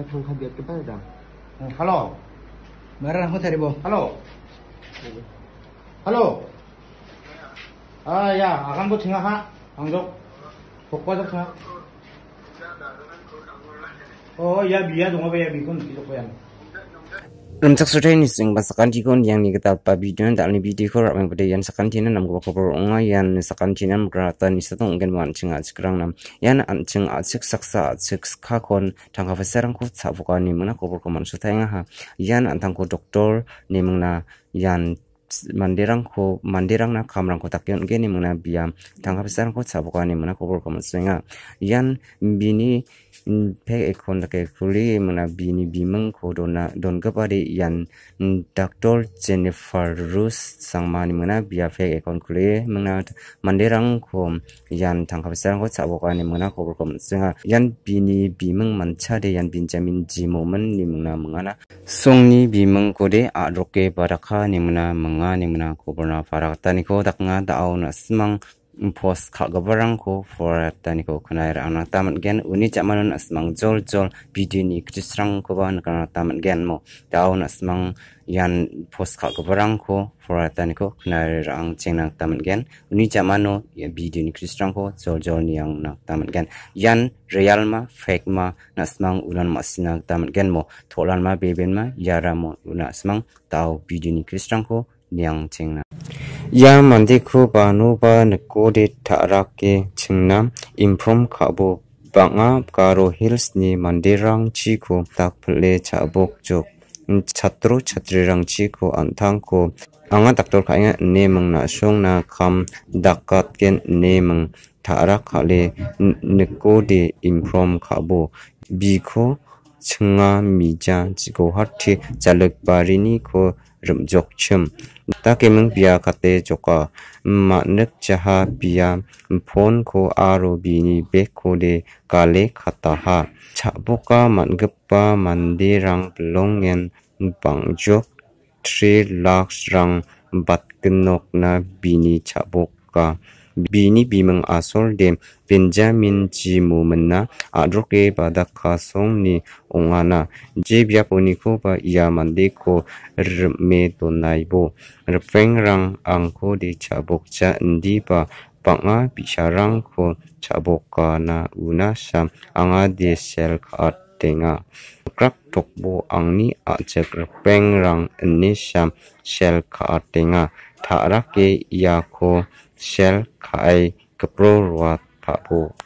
ya tong khadiat ke pada dah. Halo. Mara aku tadi bo. Halo. Halo. Ah ya, akan bu tinggal ha. Angjo. Pokok tak sana. Oh ya biar dong apa ya bikin gitu kok yang. Nam sak sutai sing masakan tikon yang ni ketal pabidan tak ni bidi korak yang pede yang sakan cina nam gua kopor unga yang sakan cina geratan ni satu mungkin wan cing at sekarang nam yang an cing at sik saksa at sik kakon tangka fasarang ku sabuka ni mena kopor koman sutai ha yang an tangku doktor ni mena yang mandirang ko mandirang na kamrang ko takyon geni mena biam tangka fasarang ku sabuka ni mena kopor koman sutai yan bini pe ekon ke kuli mana bini bimeng ko dona don kepada yang doktor Jennifer Rus sang mani mana biar pe ekon kuli mana mandirang ko yang tangkap sana ko cakap ni mana ko berkom sana yang bini bimeng manca de yang Benjamin Jimoman ni mana mengana song ni bimeng ko de adroke baraka ni mana mengana ni mana ko pernah farakta ni ko tak ngah tahu nak semang post khalgabarangko for taniko khunai ra na tamat gen uni chamanon asmang jol jol video ni krisrang ko ban kana tamat gen mo taun asmang yan post khalgabarangko for taniko khunai ra ang chengnang tamat gen uni chamano ya video ni krisrang ko jol jol ni ang nak tamat gen yan real ma fake ma nasmang ulan ma sinak tamat gen mo tholan ma beben ma yara mo ulan asmang tau video ni krisrang ko niang chengnang ya mandi khu ba nu ba ne ko de tha ra ke ching nam im from kha bo ba nga ka ro hills ni mandi rang chi khu tak phle cha bok jo chatru chatri rang chi khu an thang ko anga doctor kha nge ne mang na song na kham dakat ken ne mang tha ra le ne ko de bo bi kho chunga mi cha chi ko hat chalak parini ko rụm dọc chum ta ke mang bia khate choka ma nek chaha bia phone ko aro bi ni be ko de kale khata ha chaboka mangpa mandirang longen bangjok 3 lakhs rang batkinok na bini chaboka bini bimang asol dem Benjamin ji mumna adroke badak kasong ni ongana je biaponi ko ba ia mande ko rme donai bo rpeng rang angko de chabokcha ndi ba banga bisarang ko chabokana una sam anga de sel khat tenga krak tokbo angni achek rpeng rang ni sam sel khat tenga tharake ia ko shell kai kepro ruat papo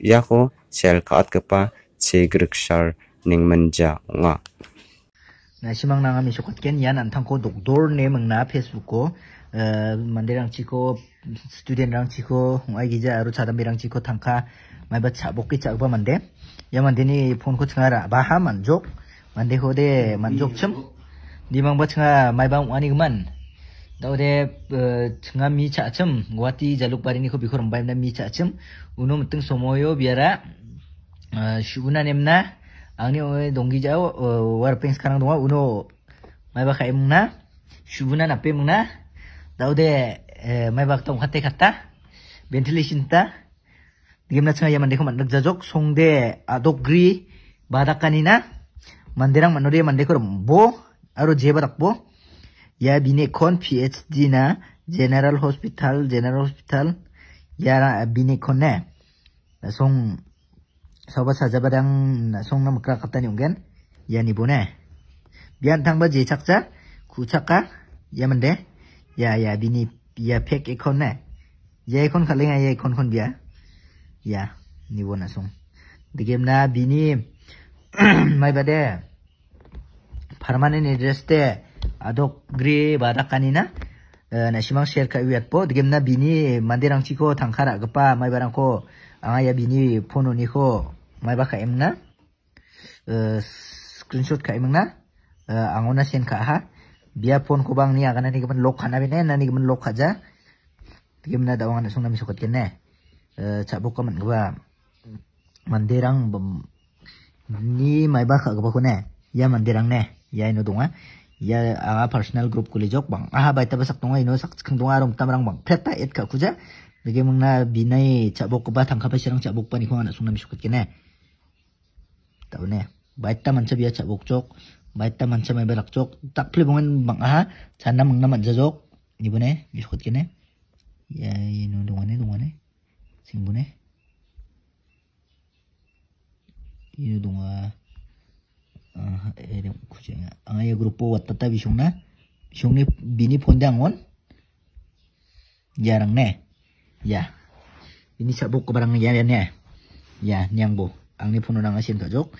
yako shell kaat kepa cegrek shar ning manja nga na simang nanga mi sokot ken yan ya antang ko doktor ne mang na facebook ko e, mandirang chiko student rang chiko ngai gija aru chadam birang chiko tangka mai ba chabok ki chagba mande ya mande ni phone ko chngara ba ha manjok mande ho de manjok chum dimang ba chnga mai ba ngani man Taude tengah eh, mi cacem, guati jaluk bari ni ko bikor mbai na mi cacem, uno meteng somoyo biara eh, shuna nemna, angni donggi jau eh, warpeng sekarang donga uno mai baka emna, shuna nape mna, taude mai bak tong kate kata, ventilation ta, digemna tengah yaman deko mandek jajok, songde adogri badakanina, manderang manode mandekor bo, aro jeba takbo, या बिनेखन PhD ना general hospital general hospital ইয়ারা বিনেখন নে নাসং সবা সাজাবাদাং নাসং না মকরা কাতানি উঙ্গেন ইয়ানি বোনে বিয়ান থাংবা জে চাকচা কুচাকা ইয়ামান দে ইয়া ইয়া বিনি ইয়া ফেক এখন নে ইয়া এখন খালেঙা ইয়া এখন খন বিয়া ইয়া নিব নাসং দিগেম না বিনি মাইবা দে পার্মানেন্ট এড্রেস দে adok gre badak kanina eh, shimang share ka uyat po digemna bini mandirang chiko tangkara gpa mai barang ko anga ya bini phone ni ko mai ka emna eh, screenshot ka emna eh, angona sen ka ha bia phone ko bang ni aga na ni gman lok khana bine na ni gman lok khaja digemna dawang na sungna misukot kenne bu ka man gwa mandirang ni mai ka gpa ko ne ya mandirang ne ya ino dong ha iya anga personal group kuli jok bang aha baita basak tonga ino sak kengdonga rong tamrang bang preta et ka kuja nege mangna binai chabok ba tangka pa sirang chabok pa ni kong ana sungna misukut kene tau ne baita mancha biya chabok jok baita mancha mai berak jok tak pli bongan bang aha chana mangna manja jok ni bune misukut kene iya ino dongane dongane sing bune ino dongane jarang ne ya ini sabuk ke barang ya ya ya nyang bu ang ni puno nang asin tojok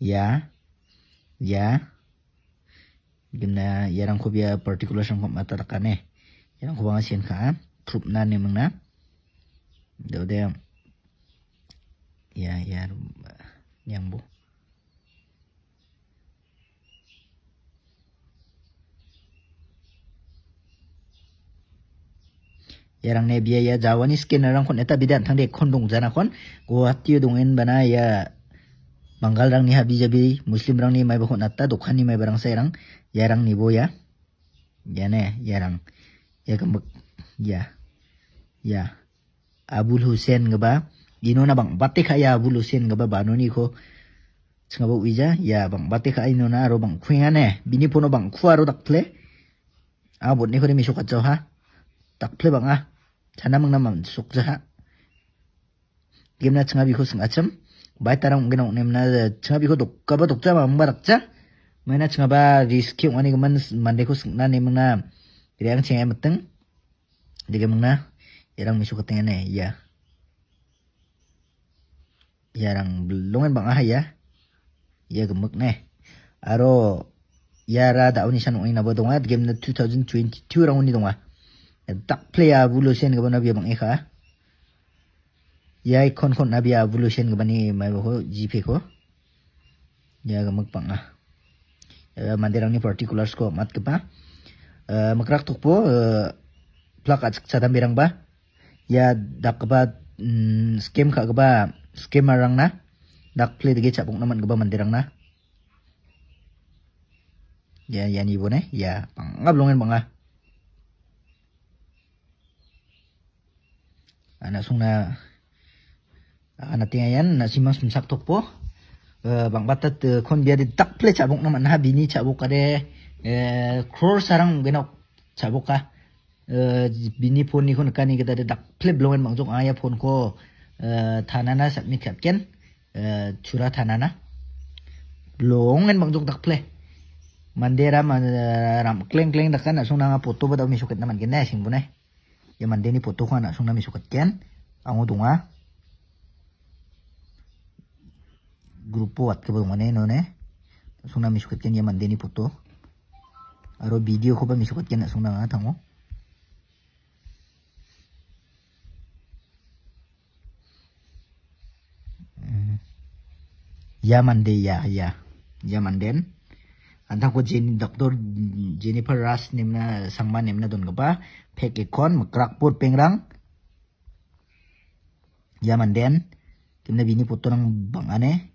ya ya gena yarang ko particular sang ko mata rakan ne yarang ko asin ka trup na mengna. mang ya ya nyang bu rằng yarang bây giờ ya jawani skin rằng con rang khon eta bidan thang de khon dung jana khon guwahati dung en bana ya bangal rang ni habi jabi muslim rang ni mai bahon atta dukhan ni mai rằng sai rang yarang ni bo ya ya ne yarang ya kam ya ya abul husain gaba ino na bang batte kha ya abul husain gaba banu ni ko chngabo uija ya bang batte kha ino na ro bang anh ne bini pono bang khuaro dakple abot ni khore mi shokat ha tak phle banga chana mang nam suk ja ha gemna changa bi khosung acham bai tarang gena nemna changa bi kho dok ka ba dok cha ma ma rak cha maina changa ba risk ki wani man mande ko sung na nemna riang chenge mateng dige mangna irang mi suk teng ne ya yarang longen banga ha ya ya gemuk ne aro yara da oni shan oni na ba donga game na 2022 rang oni donga Eh, tak play a evolution ke bana eka eh. ya ikon kon kon abia evolution ke bani mai ho gp ko ya ga mak panga ah. eh, mandirang ni particulars ko mat ke ba makrak tuk po plak at sadam birang ba ya dak ba scam ka ba scam arang na dak play de ge chapung naman ba mandirang na ya bu ne, ya, ya ngablongin bang lah. anak na anak ayan na simang sumsak tokpo eh, bang batat eh, kon biar di tak ple cabok na manha bini cabok kade kror eh, sarang genok cabok ka bini phone ni kon kani kita de tak ple blongen bang jok aya pon ko mi submit kapken chura thanana blongen bang jok tak ple mandera man ram kleng kleng dakan asung nanga poto badaw misuket naman gena sing bunai Ya yamande ni poto khana sungna mi sukat ken ango dunga grup buat ke ini no ne nami mi sukat ya mandi ini poto aro video pun mi sukat langsung nggak nga mm-hmm. ya mandi ya ya ya mandi antang ko Jenny jeni Jennifer Ras nemna sangma nemna don ka pek kon mekrak pot pengrang ya den, kimna bini potong bang ane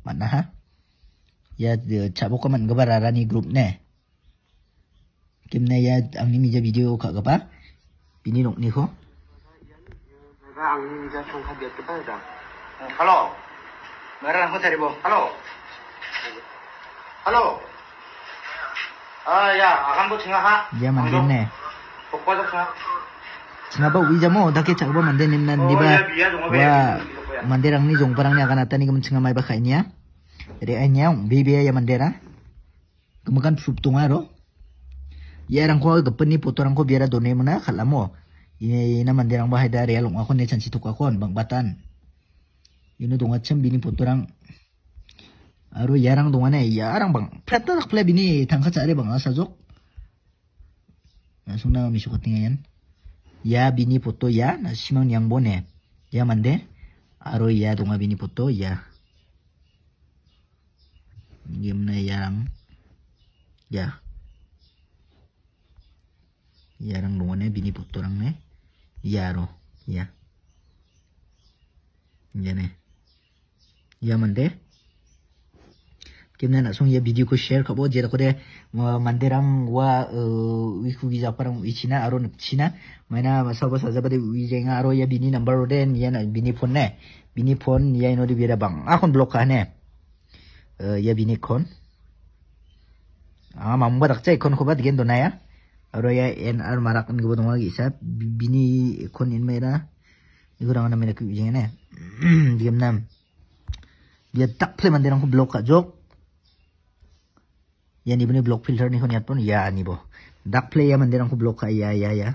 mana ha ya cabo kaman gabar arani grup ne kimna ya angni mija video kak gapa bini nok ni ko halo mara aku tadi bo? Halo. Halo. Ah ya, akan buat singa ha. Ya den ne. Senapa wija mo dake chakba mande nimna diba wa mande rang ni jong parang ni akan atani kemen singa mai bakai nia. Jadi anya bibi ya mande ra. Kemukan sup tunga ro. Ya rang ko gepeni putu rang ko biara mana kala mo Ini na mande rang bahai dari alung aku ni cang situk akon bang batan. Ini donga cem bini poto rang Aru ane ya rang bang. Prata tak bini tangka cari bang asajok langsung nama misi kutingan ya bini foto ya nasimang yang bone ya mande aro ya dunga bini foto ya gimana yang ya ya rang dunga bini foto rang ne ya ro ya ya ne ya mande gimana langsung ya video ku share jadi aku deh manderam wa wiku giza parang wicina aro nukchina maina masaba bade wijenga aro ya bini number ode ya bini phone ne bini phone ya ino di bira bang akon block ne ya bini kon ama mamba dakcha ikon khobat gen dona ya aro ya en ar marakan gibo donga gisa bini kon in mera igurang na mera ku wijenga ne diam nam dia tak ple manderam ku blok ka jok yang ni yung block filter ni niat pun ya ni bo duck play ya man din ang block ya ya ya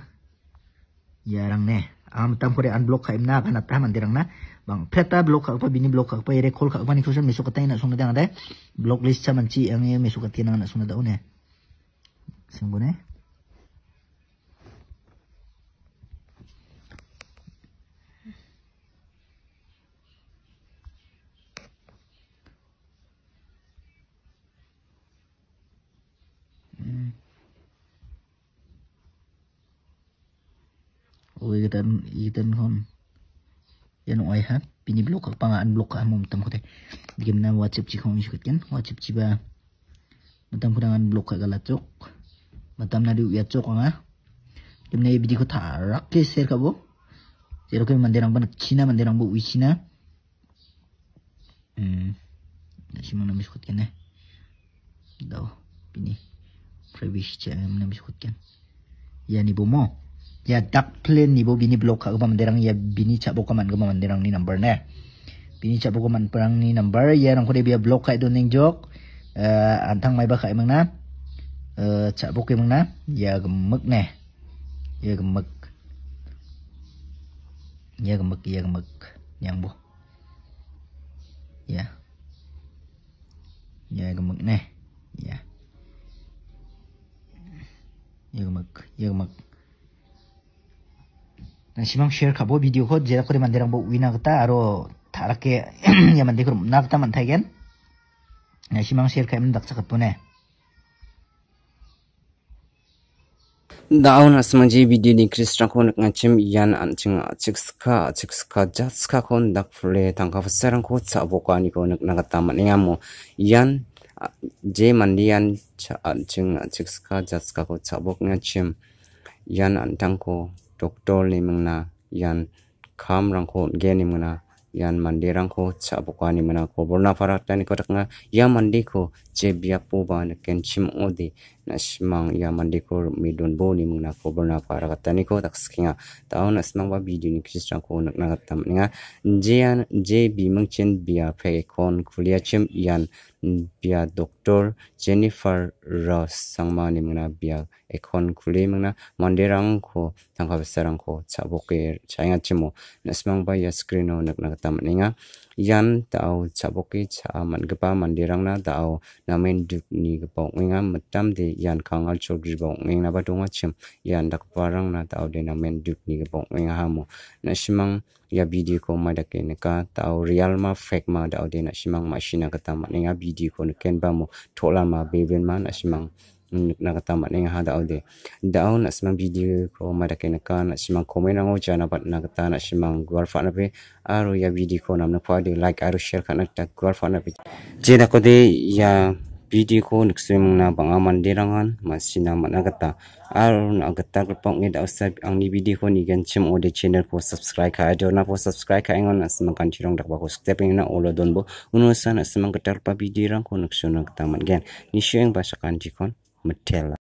ya rang ne am tam kore unblock ka im na ka natah na bang peta block ka upa bini block ka upa i-recall ka upa ni kusun miso katay na sunod yang day eh. block list cha man chi ang iyo eh, miso katay na na sunod ne ne uiran idan hon yan oi ha pini blok ak pangaan blok ka mom tam khote di na whatsapp chi khong shikut ken whatsapp chi ba matam kudangan blok ka gala chok matam na diu uya chok anga digem na ibidi ko tarak ke ser ka bo zero ke manderang ban china mandirang bo ui china hmm mana nam shikut ken ne eh? daw pini prevish cha nam shikut ken yani bomo ya duck plane ni bo bini block ka ba manderang ya bini cha boka man ga manderang ni number ne bini cha boka man perang ni number ya rang ko de bia block ka do ning jok eh, antang mai ba ka mang na eh, cha boka mang na ya gemek ne ya gemek ya gemek ya gemek yang bo ya ya gemek ne ya ya gemek ya gemek Nasimang share kabo video ko jera kore mandirang bo wina kita aro tarake ya mandi kuro na kita mantai gen. Nasimang share kaim ndak sakat pune. Daun asmang ji video ni kris rako nak ngacem iyan anceng acik ska acik ska jat ska ko ndak fule tangka fasarang ko tsa boka ni ko nak na kata mani ngamo a je mandian cha anceng acik ska jat ska ko tsa boka ngacem an tang ko doktor ni mangna yan kam rangko gen ni yan mandi rangko cha-boka ni mana koborna parataniko ya mandi ya ko je biapoba na ode nasimang ia mandeko rime bo ni tak skinga tau na dao ba video ni kisistrangko tam ni man·enga je pe kon kulia cem yan bia doctor jennifer ross sangma ni bia ekhon khule mena monderang kho thangkhab sarang kho chabuke chaingachimo nasmang ba ya screen no nak nak ninga yan tao chaboki cha man gapa mandirang na tao namen duk ni gapa winga matam de yan khangal chodri ba winga ba tonga chim yan dak parang na tao de namen duk ni gapa winga hamo na shimang ya bidi ko ma dake ne ka tao real ma fake ma dao de na shimang machine ka ta ma ne ya bidi ko ne ken ba mo thola ma beben ma na shimang nakatama ning hada aude daun nak simang video ko mada kena ka nak simang komen ango jana bat kata nak simang guar fa nape aru ya video ko namna pa de like aro share nak ta guar fa nape jena ko de ya video ko simang na nama mandirangan masina Aro aru nagata kelpong ni dau sab ang ni video ko ni gan chim ode channel ko subscribe ka do na ko subscribe ka engon na simang kan chirong dak ba ko stepping na olo don bo unusan simang ketar pa video rang ko simang kata kataman gan ni sheng basakan jikon Mattel